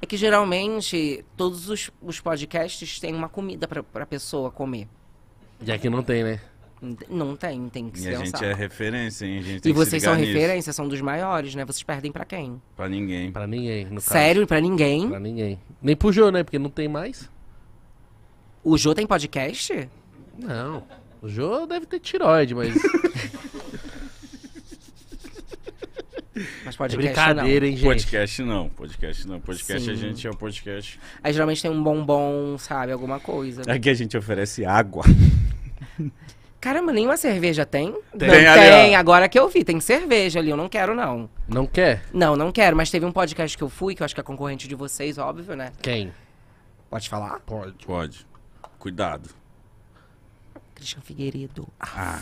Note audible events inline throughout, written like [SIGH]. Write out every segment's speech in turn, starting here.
É que geralmente todos os, os podcasts têm uma comida pra, pra pessoa comer. E aqui não tem, né? Não tem, tem que e E a gente é referência, hein? A gente tem e que vocês são nisso. referência, são dos maiores, né? Vocês perdem pra quem? Pra ninguém. Pra ninguém, no Sério? Caso. Pra ninguém? Pra ninguém. Nem pro Jô, né? Porque não tem mais. O Jô tem podcast? Não. O Jô deve ter tiroide, mas... [LAUGHS] Mas podcast brincadeira, não. hein, gente? Podcast não, podcast não. Podcast Sim. a gente é o podcast. Aí geralmente tem um bombom, sabe? Alguma coisa. Aqui é a gente oferece água. [LAUGHS] Caramba, nenhuma cerveja tem? Tem, não, tem, agora que eu vi, tem cerveja ali, eu não quero não. Não quer? Não, não quero, mas teve um podcast que eu fui, que eu acho que é concorrente de vocês, óbvio, né? Quem? Pode falar? Pode. Pode. Cuidado. Cristian Figueiredo. Ah,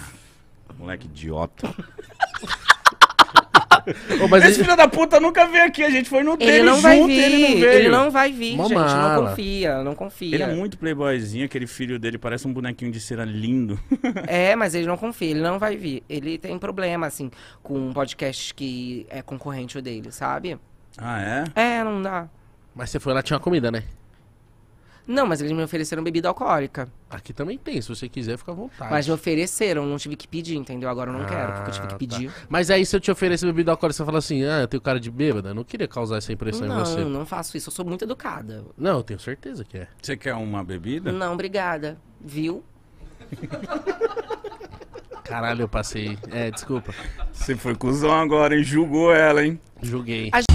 moleque idiota. [LAUGHS] Ô, mas Esse ele- filho da puta nunca veio aqui, a gente foi no dele Ele não junto vai vir, ele não veio. ele não vai vir, Uma gente, mala. não confia, não confia. Ele é muito playboyzinho, aquele filho dele parece um bonequinho de cera lindo. [LAUGHS] É, mas ele não confia, ele não vai vir. Ele tem problema, assim, com um podcast que é concorrente dele, sabe? Ah, é? É, não dá. Mas você foi lá, tinha comida, né? Não, mas eles me ofereceram bebida alcoólica. Aqui também tem, se você quiser, fica à vontade. Mas me ofereceram, não tive que pedir, entendeu? Agora eu não ah, quero, porque eu tive que ah, tá. pedir. Tá. Mas aí se eu te oferecer bebida alcoólica, você fala assim, ah, eu tenho cara de bêbada, eu não queria causar essa impressão não, em você. Não, não faço isso, eu sou muito educada. Não, eu tenho certeza que é. Você quer uma bebida? Não, obrigada. Viu? Caralho, eu passei. É, desculpa. Você foi cuzão agora, hein? Julgou ela, hein? Julguei. A